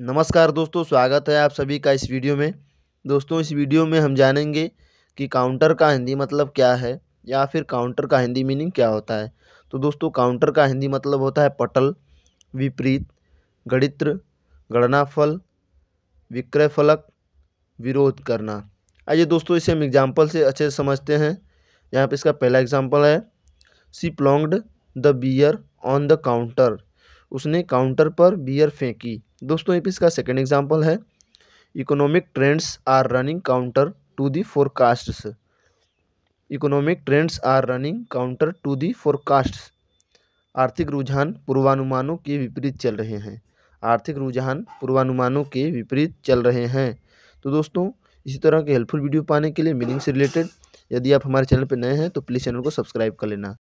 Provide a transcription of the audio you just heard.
नमस्कार दोस्तों स्वागत है आप सभी का इस वीडियो में दोस्तों इस वीडियो में हम जानेंगे कि काउंटर का हिंदी मतलब क्या है या फिर काउंटर का हिंदी मीनिंग क्या होता है तो दोस्तों काउंटर का हिंदी मतलब होता है पटल विपरीत गणित्र गणनाफल विक्रय फलक विरोध करना आइए दोस्तों इसे हम एग्जाम्पल से अच्छे से समझते हैं यहाँ पर इसका पहला एग्जाम्पल है she plonked the beer on the counter उसने काउंटर पर बियर फेंकी दोस्तों ये इसका सेकेंड एग्जाम्पल है economic trends are running counter to the forecasts economic trends are running counter to the forecasts आर्थिक रुझान पूर्वानुमानों के विपरीत चल रहे हैं आर्थिक रुझान पूर्वानुमानों के विपरीत चल रहे हैं तो दोस्तों इसी तरह के हेल्पफुल वीडियो पाने के लिए मीनिंग से रिलेटेड यदि आप हमारे चैनल पर नए हैं तो प्लीज़ चैनल को सब्सक्राइब कर लेना